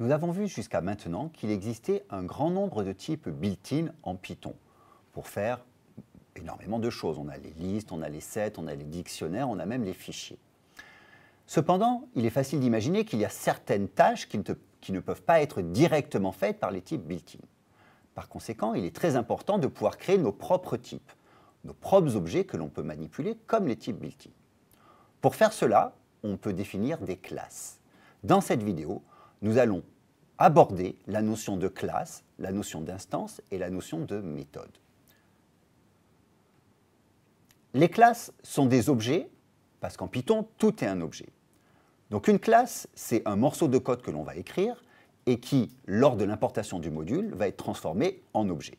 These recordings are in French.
Nous avons vu jusqu'à maintenant qu'il existait un grand nombre de types built-in en Python pour faire énormément de choses. On a les listes, on a les sets, on a les dictionnaires, on a même les fichiers. Cependant, il est facile d'imaginer qu'il y a certaines tâches qui ne, peuvent pas être directement faites par les types built-in. Par conséquent, il est très important de pouvoir créer nos propres types, nos propres objets que l'on peut manipuler comme les types built-in. Pour faire cela, on peut définir des classes. Dans cette vidéo, nous allons aborder la notion de classe, la notion d'instance et la notion de méthode. Les classes sont des objets, parce qu'en Python, tout est un objet. Donc une classe, c'est un morceau de code que l'on va écrire et qui, lors de l'importation du module, va être transformé en objet.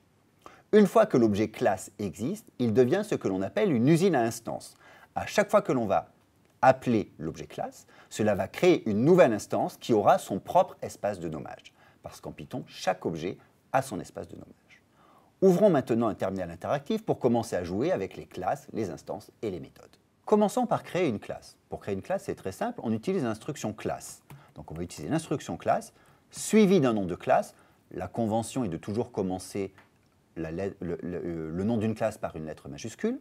Une fois que l'objet classe existe, il devient ce que l'on appelle une usine à instance. À chaque fois que l'on va appeler l'objet classe, cela va créer une nouvelle instance qui aura son propre espace de nommage, parce qu'en Python, chaque objet a son espace de nommage. Ouvrons maintenant un terminal interactif pour commencer à jouer avec les classes, les instances et les méthodes. Commençons par créer une classe. Pour créer une classe, c'est très simple, on utilise l'instruction classe. Donc on va utiliser l'instruction classe, suivie d'un nom de classe. La convention est de toujours commencer le nom d'une classe par une lettre majuscule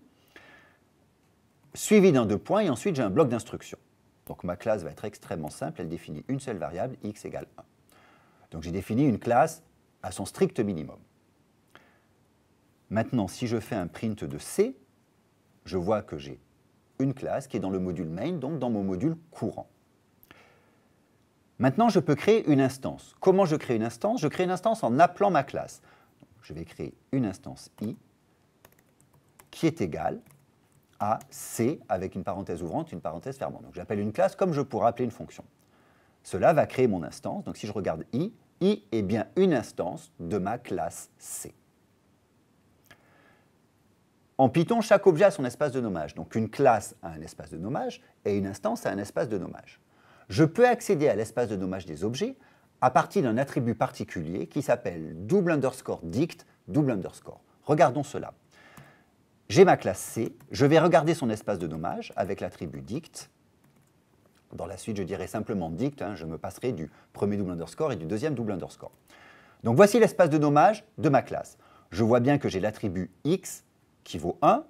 suivi d'un deux points, et ensuite j'ai un bloc d'instructions. Donc ma classe va être extrêmement simple, elle définit une seule variable, x égale 1. Donc j'ai défini une classe à son strict minimum. Maintenant, si je fais un print de C, je vois que j'ai une classe qui est dans le module main, donc dans mon module courant. Maintenant, je peux créer une instance. Comment je crée une instance Je crée une instance en appelant ma classe. je vais créer une instance i qui est égale a, C, avec une parenthèse ouvrante, une parenthèse fermante. Donc j'appelle une classe comme je pourrais appeler une fonction. Cela va créer mon instance. Donc si je regarde I, I est bien une instance de ma classe C. En Python, chaque objet a son espace de nommage. Donc une classe a un espace de nommage et une instance a un espace de nommage. Je peux accéder à l'espace de nommage des objets à partir d'un attribut particulier qui s'appelle double underscore dict double underscore. Regardons cela. J'ai ma classe C, je vais regarder son espace de nommage avec l'attribut dict. Dans la suite, je dirais simplement dict, hein, je me passerai du premier double underscore et du deuxième double underscore. Donc voici l'espace de nommage de ma classe. Je vois bien que j'ai l'attribut x qui vaut 1,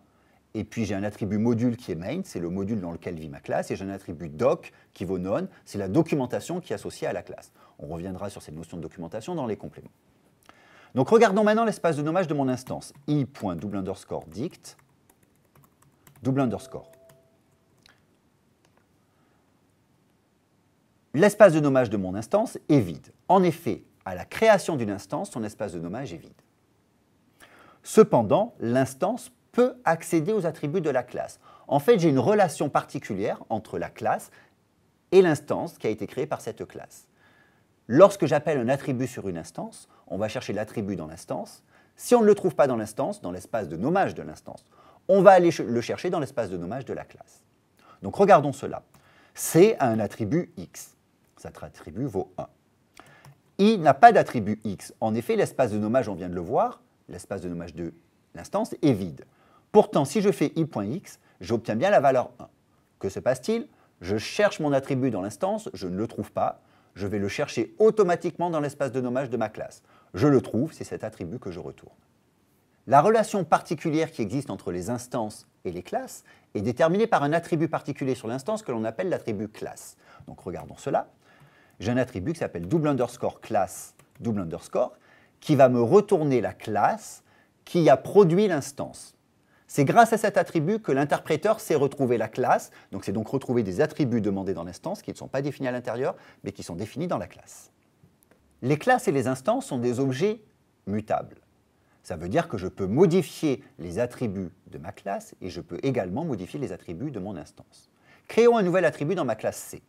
et puis j'ai un attribut module qui est main, c'est le module dans lequel vit ma classe, et j'ai un attribut doc qui vaut none, c'est la documentation qui est associée à la classe. On reviendra sur cette notion de documentation dans les compléments. Donc regardons maintenant l'espace de nommage de mon instance. I.double underscore dict, L'espace de nommage de mon instance est vide. En effet, à la création d'une instance, son espace de nommage est vide. Cependant, l'instance peut accéder aux attributs de la classe. En fait, j'ai une relation particulière entre la classe et l'instance qui a été créée par cette classe. Lorsque j'appelle un attribut sur une instance, on va chercher l'attribut dans l'instance. Si on ne le trouve pas dans l'instance, dans l'espace de nommage de l'instance, on va aller le chercher dans l'espace de nommage de la classe. Donc regardons cela. C a un attribut x. Cet attribut vaut 1. I n'a pas d'attribut x. En effet, l'espace de nommage, on vient de le voir, l'espace de nommage de l'instance est vide. Pourtant, si je fais i.x, j'obtiens bien la valeur 1. Que se passe-t-il Je cherche mon attribut dans l'instance, je ne le trouve pas, je vais le chercher automatiquement dans l'espace de nommage de ma classe. Je le trouve, c'est cet attribut que je retourne. La relation particulière qui existe entre les instances et les classes est déterminée par un attribut particulier sur l'instance que l'on appelle l'attribut classe. Donc regardons cela. J'ai un attribut qui s'appelle double underscore classe double underscore qui va me retourner la classe qui a produit l'instance. C'est grâce à cet attribut que l'interpréteur sait retrouver la classe, donc c'est donc retrouver des attributs demandés dans l'instance qui ne sont pas définis à l'intérieur, mais qui sont définis dans la classe. Les classes et les instances sont des objets mutables. Ça veut dire que je peux modifier les attributs de ma classe et je peux également modifier les attributs de mon instance. Créons un nouvel attribut dans ma classe C.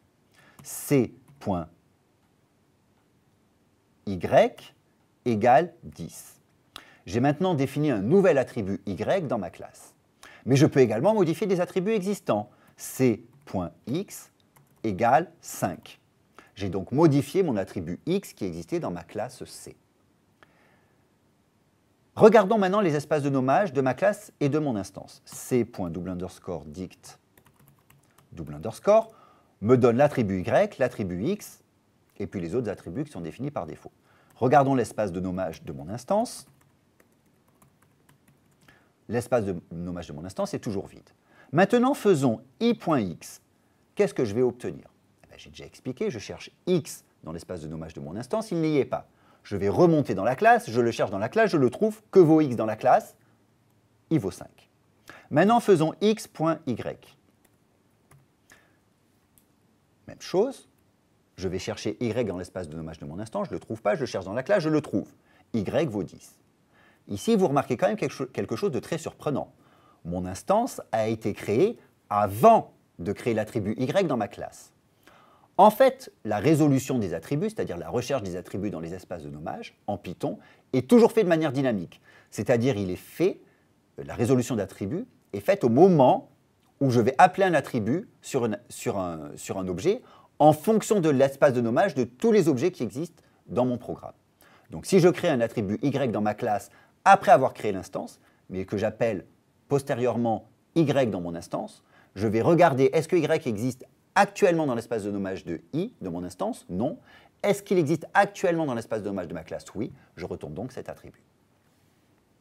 C.y égale 10. J'ai maintenant défini un nouvel attribut y dans ma classe. Mais je peux également modifier des attributs existants. c.x égale 5. J'ai donc modifié mon attribut x qui existait dans ma classe C. Regardons maintenant les espaces de nommage de ma classe et de mon instance. C.double underscore dict double underscore me donne l'attribut y, l'attribut x, et puis les autres attributs qui sont définis par défaut. Regardons l'espace de nommage de mon instance l'espace de nommage de mon instance est toujours vide. Maintenant, faisons i.x. Qu'est-ce que je vais obtenir eh ben, J'ai déjà expliqué, je cherche x dans l'espace de nommage de mon instance, il n'y est pas. Je vais remonter dans la classe, je le cherche dans la classe, je le trouve, que vaut x dans la classe Il vaut 5. Maintenant, faisons x.y. Même chose, je vais chercher y dans l'espace de nommage de mon instance, je ne le trouve pas, je le cherche dans la classe, je le trouve. y vaut 10. Ici, vous remarquez quand même quelque chose de très surprenant. Mon instance a été créée avant de créer l'attribut Y dans ma classe. En fait, la résolution des attributs, c'est-à-dire la recherche des attributs dans les espaces de nommage, en Python, est toujours faite de manière dynamique. C'est-à-dire, est fait, euh, la résolution d'attributs est faite au moment où je vais appeler un attribut sur, sur un objet en fonction de l'espace de nommage de tous les objets qui existent dans mon programme. Donc si je crée un attribut Y dans ma classe après avoir créé l'instance, mais que j'appelle postérieurement Y dans mon instance, je vais regarder est-ce que Y existe actuellement dans l'espace de nommage de I de mon instance Non. Est-ce qu'il existe actuellement dans l'espace de nommage de ma classe Oui. Je retourne donc cet attribut.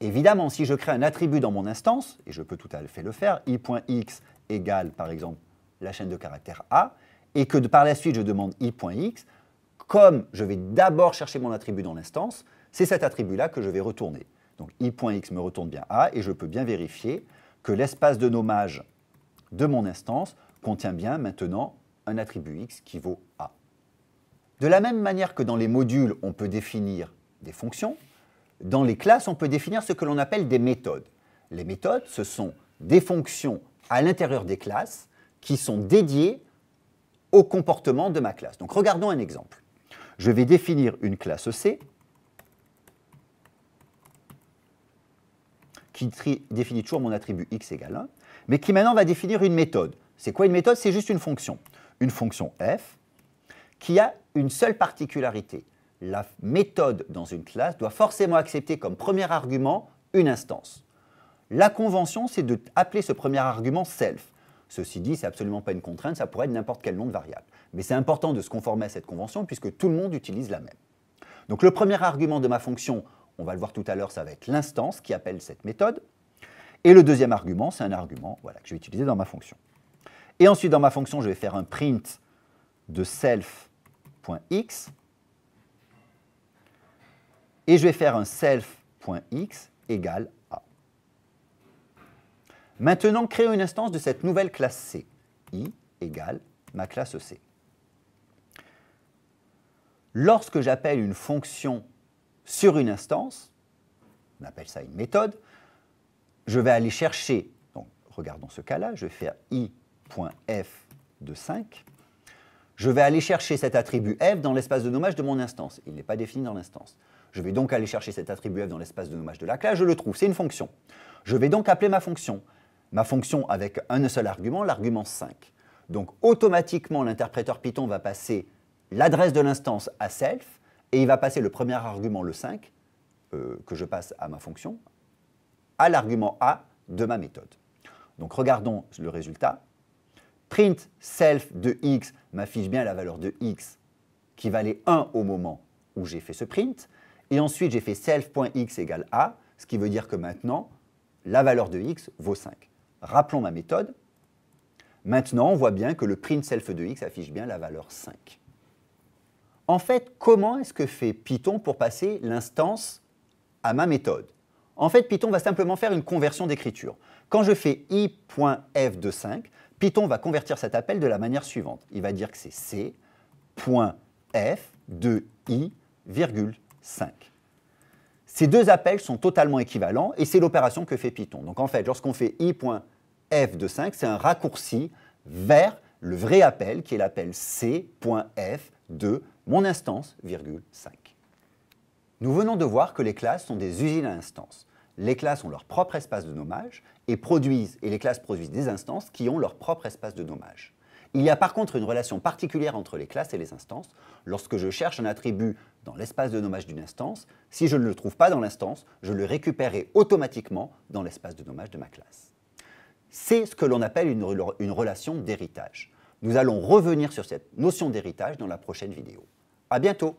Évidemment, si je crée un attribut dans mon instance, et je peux tout à fait le faire, i.x égale par exemple la chaîne de caractère A, et que par la suite je demande i.x, comme je vais d'abord chercher mon attribut dans l'instance, c'est cet attribut-là que je vais retourner. Donc i.x me retourne bien a et je peux bien vérifier que l'espace de nommage de mon instance contient bien maintenant un attribut x qui vaut a. De la même manière que dans les modules, on peut définir des fonctions, dans les classes, on peut définir ce que l'on appelle des méthodes. Les méthodes, ce sont des fonctions à l'intérieur des classes qui sont dédiées au comportement de ma classe. Donc regardons un exemple. Je vais définir une classe C qui définit toujours mon attribut x égale 1, mais qui maintenant va définir une méthode. C'est quoi une méthode C'est juste une fonction. Une fonction f qui a une seule particularité. La méthode dans une classe doit forcément accepter comme premier argument une instance. La convention, c'est d'appeler ce premier argument self. Ceci dit, ce n'est absolument pas une contrainte, ça pourrait être n'importe quel nom de variable. Mais c'est important de se conformer à cette convention puisque tout le monde utilise la même. Donc le premier argument de ma fonction on va le voir tout à l'heure, ça va être l'instance qui appelle cette méthode. Et le deuxième argument, c'est un argument que je vais utiliser dans ma fonction. Et ensuite, dans ma fonction, je vais faire un print de self.x. Et je vais faire un self.x égale a. Maintenant, créons une instance de cette nouvelle classe C. i égale ma classe C. Lorsque j'appelle une fonction sur une instance, on appelle ça une méthode, je vais aller chercher, donc regardons ce cas-là, je vais faire i.f de 5, je vais aller chercher cet attribut f dans l'espace de nommage de mon instance, il n'est pas défini dans l'instance. Je vais donc aller chercher cet attribut f dans l'espace de nommage de la classe, je le trouve, c'est une fonction. Je vais donc appeler ma fonction, ma fonction avec un seul argument, l'argument 5. Donc automatiquement, l'interpréteur Python va passer l'adresse de l'instance à self, et il va passer le premier argument, le 5, euh, que je passe à ma fonction, à l'argument A de ma méthode. Donc regardons le résultat. Print self de x m'affiche bien la valeur de x qui valait 1 au moment où j'ai fait ce print. Et ensuite, j'ai fait self.x égale a, ce qui veut dire que maintenant, la valeur de x vaut 5. Rappelons ma méthode. Maintenant, on voit bien que le print self de x affiche bien la valeur 5. En fait, comment est-ce que fait Python pour passer l'instance à ma méthode En fait, Python va simplement faire une conversion d'écriture. Quand je fais i.f de 5, Python va convertir cet appel de la manière suivante. Il va dire que c'est c.f de i,5. Ces deux appels sont totalement équivalents et c'est l'opération que fait Python. Donc en fait, lorsqu'on fait i.f de 5, c'est un raccourci vers le vrai appel qui est l'appel c.f de mon instance, virgule 5. Nous venons de voir que les classes sont des usines à instances. Les classes ont leur propre espace de nommage et produisent, et les classes produisent des instances qui ont leur propre espace de nommage. Il y a par contre une relation particulière entre les classes et les instances. Lorsque je cherche un attribut dans l'espace de nommage d'une instance, si je ne le trouve pas dans l'instance, je le récupérerai automatiquement dans l'espace de nommage de ma classe. C'est ce que l'on appelle une, une relation d'héritage. Nous allons revenir sur cette notion d'héritage dans la prochaine vidéo. À bientôt!